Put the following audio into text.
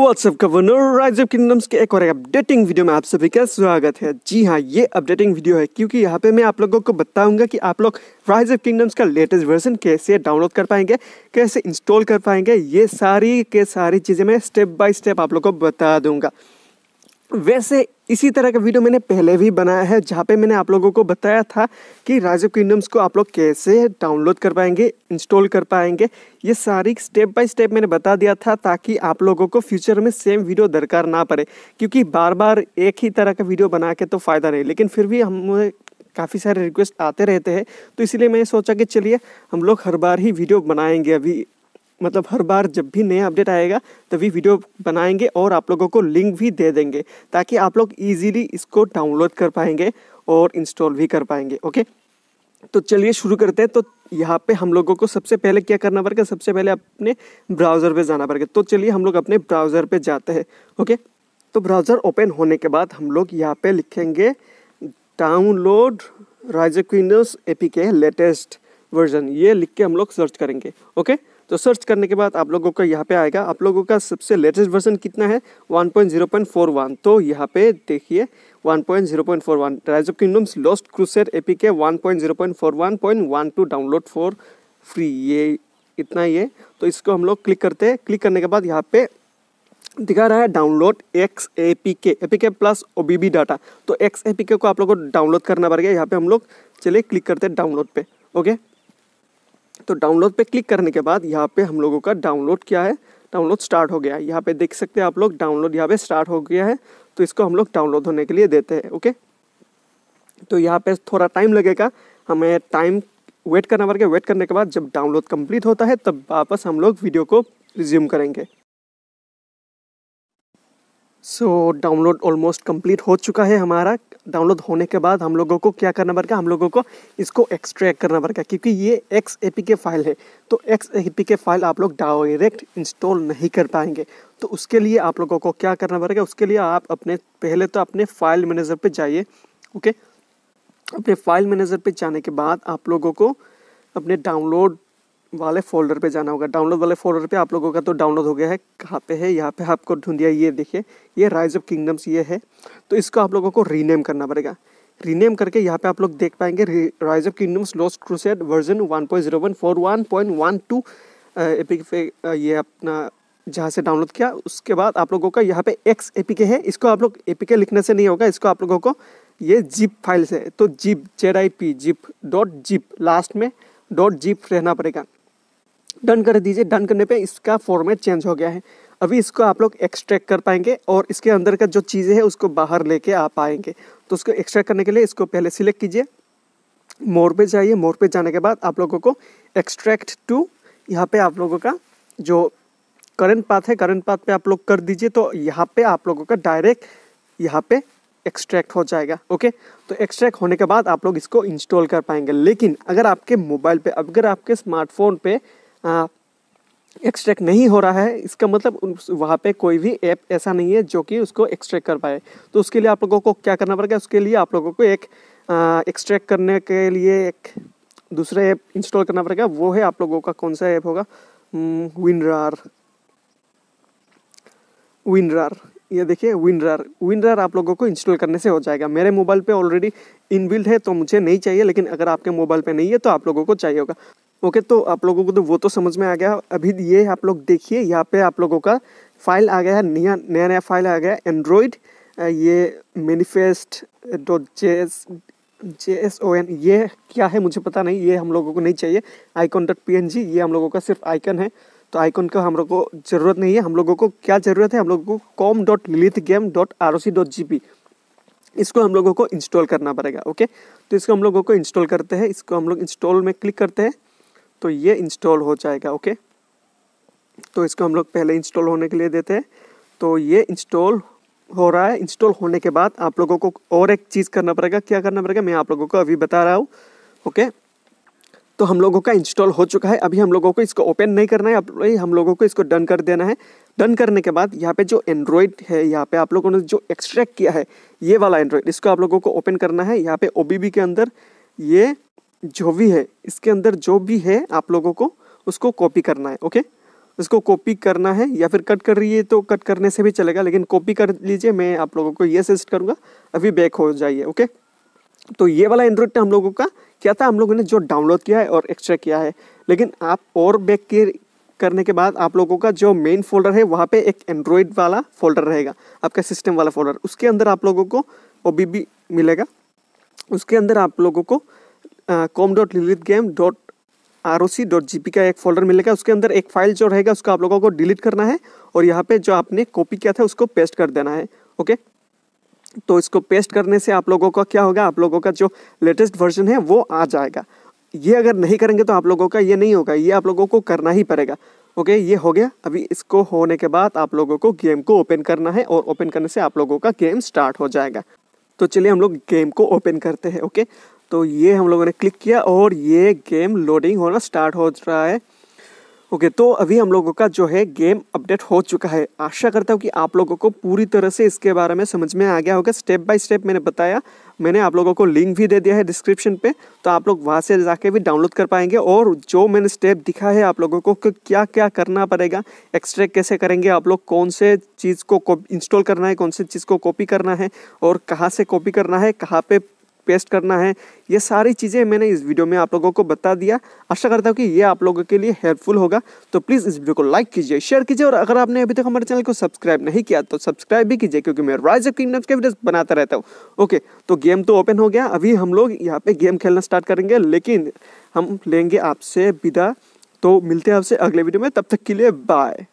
WhatsApp governor Rise of Kingdoms के एक और अपडेटिंग वीडियो में आप सभी का स्वागत है जी हाँ ये अपडेटिंग वीडियो है क्योंकि यहाँ पे मैं आप लोगों को बताऊंगा कि आप लोग राइज ऑफ किंगडम्स का लेटेस्ट वर्जन कैसे डाउनलोड कर पाएंगे कैसे इंस्टॉल कर पाएंगे ये सारी के सारी चीज़ें मैं स्टेप बाय स्टेप आप लोग को बता दूंगा वैसे इसी तरह का वीडियो मैंने पहले भी बनाया है जहाँ पे मैंने आप लोगों को बताया था कि राइज ऑफ किंगडम्स को आप लोग कैसे डाउनलोड कर पाएंगे इंस्टॉल कर पाएंगे ये सारी स्टेप बाय स्टेप मैंने बता दिया था ताकि आप लोगों को फ्यूचर में सेम वीडियो दरकार ना पड़े क्योंकि बार बार एक ही तरह का वीडियो बना के तो फ़ायदा नहीं लेकिन फिर भी हम काफ़ी सारे रिक्वेस्ट आते रहते हैं तो इसलिए मैंने सोचा कि चलिए हम लोग हर बार ही वीडियो बनाएंगे अभी मतलब हर बार जब भी नया अपडेट आएगा तभी वीडियो बनाएंगे और आप लोगों को लिंक भी दे देंगे ताकि आप लोग ईजिली इसको डाउनलोड कर पाएंगे और इंस्टॉल भी कर पाएंगे ओके तो चलिए शुरू करते हैं तो यहाँ पे हम लोगों को सबसे पहले क्या करना पड़ेगा सबसे पहले अपने ब्राउज़र पर जाना पड़ेगा तो चलिए हम लोग अपने ब्राउज़र पर जाते हैं ओके तो ब्राउज़र ओपन होने के बाद हम लोग यहाँ पर लिखेंगे डाउनलोड राइजक्विनस एपी के लेटेस्ट वर्जन ये लिख के हम लोग सर्च करेंगे ओके तो सर्च करने के बाद आप लोगों का यहाँ पे आएगा आप लोगों का सबसे लेटेस्ट वर्जन कितना है 1.0.41 तो यहाँ पे देखिए 1.0.41 Rise of Kingdoms Lost A P K 1.0.41.12 download for free ये इतना ही है तो इसको हम लोग क्लिक करते हैं क्लिक करने के बाद यहाँ पे दिखा रहा है download x A P K A P K plus O B B data तो एक्स ए पी के को आप लोगों को डाउनलोड करना पड़ेगा यहाँ पे हम लोग चलिए क्लिक करते हैं डाउनलोड पे ओके तो डाउनलोड पे क्लिक करने के बाद यहाँ पे हम लोगों का डाउनलोड क्या है डाउनलोड स्टार्ट हो गया है यहाँ पे देख सकते हैं आप लोग डाउनलोड यहाँ पे स्टार्ट हो गया है तो इसको हम लोग डाउनलोड होने के लिए देते हैं ओके तो यहाँ पे थोड़ा टाइम लगेगा हमें टाइम वेट करना पड़ेगा वेट करने के बाद जब डाउनलोड कम्प्लीट होता है तब वापस हम लोग वीडियो को रिज्यूम करेंगे सो डाउनलोड ऑलमोस्ट कंप्लीट हो चुका है हमारा डाउनलोड होने के बाद हम लोगों को क्या करना पड़ेगा हम लोगों को इसको एक्सट्रैक्ट करना पड़ेगा क्योंकि ये X A P K file है तो X A P K file आप लोग डायरेक्ट इंस्टॉल नहीं कर पाएंगे तो उसके लिए आप लोगों को क्या करना पड़ेगा उसके लिए आप अपने पहले तो अपने फाइल मैनेजर पर जाइए ओके अपने फाइल मैनेजर पर जाने के बाद आप लोगों को अपने डाउनलोड वाले फोल्डर पे जाना होगा डाउनलोड वाले फोल्डर पे आप लोगों का तो डाउनलोड हो गया है कहाँ पे है यहाँ पे आपको ढूंढिया ये देखिए ये राइज ऑफ किंगडम्स ये है तो इसको आप लोगों को रीनेम करना पड़ेगा रीनेम करके यहाँ पे आप लोग देख पाएंगे Rise of Kingdoms Lost crusade version one point zero one four one point one two APK पे ये अपना जहाँ से डाउनलोड किया उसके बाद आप लोगों का यहाँ पे एक्स के है इसको आप लोग के लिखने से नहीं होगा इसको आप लोगों को ये जिप फाइल से तो zip Z I P zip dot zip last में डॉट जिप रहना पड़ेगा डन कर दीजिए डन करने पे इसका फॉर्मेट चेंज हो गया है अभी इसको आप लोग एक्सट्रैक्ट कर पाएंगे और इसके अंदर का जो चीज़ें हैं उसको बाहर लेके आ पाएंगे तो उसको एक्सट्रैक्ट करने के लिए इसको पहले सिलेक्ट कीजिए मोर पे जाइए मोर पे जाने के बाद आप लोगों को एक्सट्रैक्ट टू यहाँ पे आप लोगों का जो करंट पाथ है करंट पाथ पे आप लोग कर दीजिए तो यहाँ पे आप लोगों का डायरेक्ट यहाँ पे एक्सट्रैक्ट हो जाएगा ओके तो एक्सट्रैक्ट होने के बाद आप लोग इसको इंस्टॉल कर पाएंगे लेकिन अगर आपके मोबाइल पे अगर आपके स्मार्टफोन पे एक्सट्रैक्ट नहीं हो रहा है इसका मतलब वहाँ पे कोई भी ऐप ऐसा नहीं है जो कि उसको एक्सट्रैक्ट कर पाए तो उसके लिए आप लोगों को क्या करना पड़ेगा उसके लिए आप लोगों को एक एक्सट्रैक्ट करने के लिए एक दूसरा ऐप इंस्टॉल करना पड़ेगा वो है आप लोगों का कौन सा ऐप होगा विनरार हम्म, विनरार ये देखिए विनरार विनरार आप लोगों को इंस्टॉल करने से हो जाएगा मेरे मोबाइल पे ऑलरेडी इनबिल्ड है तो मुझे नहीं चाहिए लेकिन अगर आपके मोबाइल पे नहीं है तो आप लोगों को चाहिए होगा ओके तो आप लोगों को तो वो तो समझ में आ गया अभी ये आप लोग देखिए यहाँ पे आप लोगों का फाइल आ गया है नया नया नया फाइल आ गया एंड्रॉयड ये manifest dot J S J S O N ये क्या है मुझे पता नहीं ये हम लोगों को नहीं चाहिए icon dot P N G ये हम लोगों का सिर्फ आइकन है तो आइकन का हम लोग को ज़रूरत नहीं है हम लोगों को क्या ज़रूरत है हम लोगों को com dot Lilith game dot R O C dot G P इसको हम लोगों को इंस्टॉल करना पड़ेगा ओके तो इसको हम लोगों को इंस्टॉल करते हैं इसको हम लोग इंस्टॉल में क्लिक करते हैं तो ये इंस्टॉल हो जाएगा ओके तो इसको हम लोग पहले इंस्टॉल होने के लिए देते हैं तो ये इंस्टॉल हो रहा है इंस्टॉल होने के बाद आप लोगों को और एक चीज़ करना पड़ेगा क्या करना पड़ेगा मैं आप लोगों को अभी बता रहा हूँ ओके तो हम लोगों का इंस्टॉल हो चुका है अभी हम लोगों को इसको ओपन नहीं करना है अभी हम लोगों को इसको डन कर देना है डन करने के बाद यहाँ पे जो एंड्रॉयड है यहाँ पे आप लोगों ने जो एक्सट्रैक्ट किया है ये वाला एंड्रॉयड इसको आप लोगों को ओपन करना है यहाँ पे ओ के अंदर ये जो भी है इसके अंदर जो भी है आप लोगों को उसको कॉपी करना है ओके उसको कॉपी करना है या फिर कट कर रही है तो कट करने से भी चलेगा लेकिन कॉपी कर लीजिए मैं आप लोगों को ये सजेस्ट करूँगा अभी बैक हो जाइए ओके तो ये वाला एंड्रॉयड हम लोगों का क्या था हम लोगों ने जो डाउनलोड किया है और एक्स्ट्रा किया है लेकिन आप और बैक के करने के बाद आप लोगों का जो मेन फोल्डर है वहाँ पे एक एंड्रॉयड वाला फोल्डर रहेगा आपका सिस्टम वाला फोल्डर उसके अंदर आप लोगों को ओ मिलेगा उसके अंदर आप लोगों को com dot Lilith game dot R O C dot G P का एक फोल्डर मिलेगा उसके अंदर एक फाइल जो रहेगा उसको आप लोगों को डिलीट करना है और यहाँ पर जो आपने कॉपी किया था उसको पेस्ट कर देना है ओके तो इसको पेस्ट करने से आप लोगों का क्या होगा आप लोगों का जो लेटेस्ट वर्जन है वो आ जाएगा ये अगर नहीं करेंगे तो आप लोगों का ये नहीं होगा ये आप लोगों को करना ही पड़ेगा ओके ये हो गया अभी इसको होने के बाद आप लोगों को गेम को ओपन करना है और ओपन करने से आप लोगों का गेम स्टार्ट हो जाएगा तो चलिए हम लोग गेम को ओपन करते हैं ओके तो ये हम लोगों ने क्लिक किया और ये गेम लोडिंग होना स्टार्ट हो रहा है ओके तो अभी हम लोगों का जो है गेम अपडेट हो चुका है आशा करता हूँ कि आप लोगों को पूरी तरह से इसके बारे में समझ में आ गया होगा स्टेप बाय स्टेप मैंने बताया मैंने आप लोगों को लिंक भी दे दिया है डिस्क्रिप्शन पे तो आप लोग वहाँ से जाके भी डाउनलोड कर पाएंगे और जो मैंने स्टेप दिखा है आप लोगों को क्या क्या करना पड़ेगा एक्सट्रैक्ट कैसे करेंगे आप लोग कौन से चीज़ को इंस्टॉल करना है कौन से चीज़ को कॉपी करना है और कहाँ से कॉपी करना है कहाँ पर पेस्ट करना है ये सारी चीज़ें मैंने इस वीडियो में आप लोगों को बता दिया आशा करता हूँ कि ये आप लोगों के लिए हेल्पफुल होगा तो प्लीज़ इस वीडियो को लाइक कीजिए शेयर कीजिए और अगर आपने अभी तक हमारे चैनल को सब्सक्राइब नहीं किया तो सब्सक्राइब भी कीजिए क्योंकि मैं राइज ऑफ किंगडम्स के वीडियोस बनाता रहता हूँ ओके तो गेम तो ओपन हो गया अभी हम लोग यहाँ पे गेम खेलना स्टार्ट करेंगे लेकिन हम लेंगे आपसे विदा तो मिलते हैं आपसे अगले वीडियो में तब तक के लिए बाय